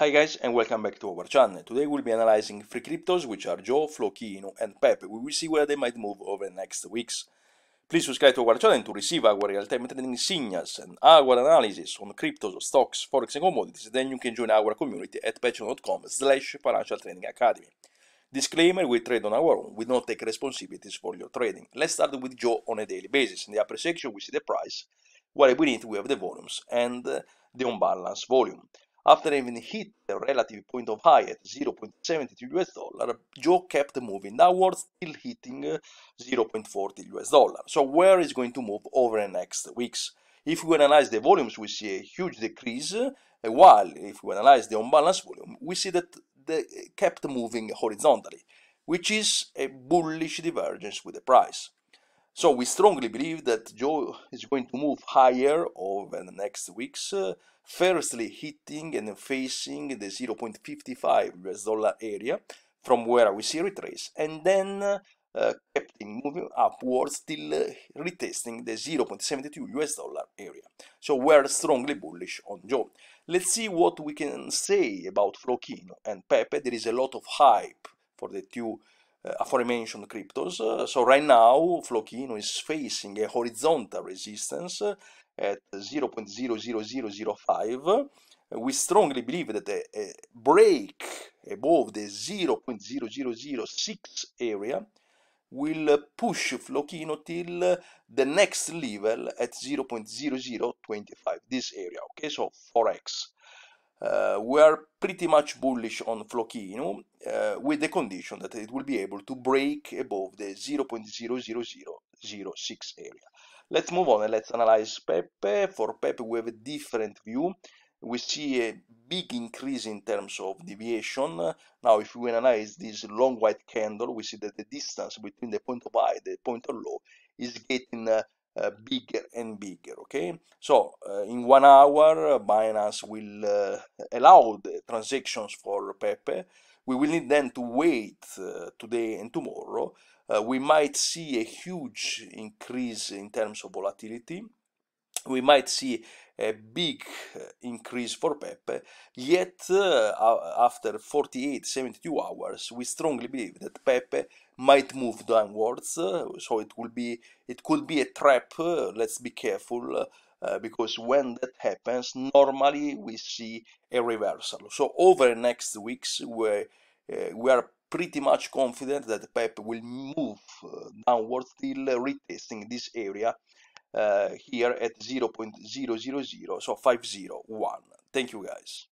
Hi guys and welcome back to our channel. Today we'll be analyzing three cryptos which are Joe, Flokino and Pepe. We will see where they might move over the next weeks. Please subscribe to our channel to receive our real-time trading signals and our analysis on cryptos, stocks, forex and commodities. Then you can join our community at patreon.com slash financial training academy. Disclaimer, we trade on our own. We don't take responsibilities for your trading. Let's start with Joe on a daily basis. In the upper section we see the price, we need, we have the volumes and the imbalance volume. After having hit the relative point of high at 0.72 US dollar, Joe kept moving downwards till hitting uh, 0.40 US dollar. So where is going to move over the next weeks? If we analyze the volumes, we see a huge decrease, uh, while if we analyze the unbalanced volume, we see that they kept moving horizontally, which is a bullish divergence with the price. So we strongly believe that Joe is going to move higher over the next weeks, uh, firstly hitting and facing the 0.55 US dollar area from where we see retrace, and then uh, kept moving upwards till uh, retesting the 0.72 US dollar area. So we're strongly bullish on Joe. Let's see what we can say about Flocchino and Pepe. There is a lot of hype for the two aforementioned cryptos. so right now, Flokino is facing a horizontal resistance at 0.00005. We strongly believe that a, a break above the 0.0006 area will push Flokino till the next level at 0.0025, this area, okay, so 4x uh, were pretty much bullish on Flokino uh, with the condition that it will be able to break above the 0.00006 area. Let's move on and let's analyze Pepe. For Pepe, we have a different view. We see a big increase in terms of deviation. Now, if we analyze this long white candle, we see that the distance between the point of high and the point of low is getting uh, uh, bigger and bigger okay so uh, in one hour uh, binance will allow the transactions for pepe we will need then to wait today and tomorrow we might see a huge increase in terms of volatility we might see a big uh, increase for Pepe, yet uh, after 48 72 hours, we strongly believe that Pepe might move downwards, uh, so it will be it could be a trap. Uh, let's be careful uh, because when that happens, normally we see a reversal. So over the next weeks, we uh, we are pretty much confident that Pepe will move downwards till retesting this area uh, here at 0.000, so 501. Thank you guys.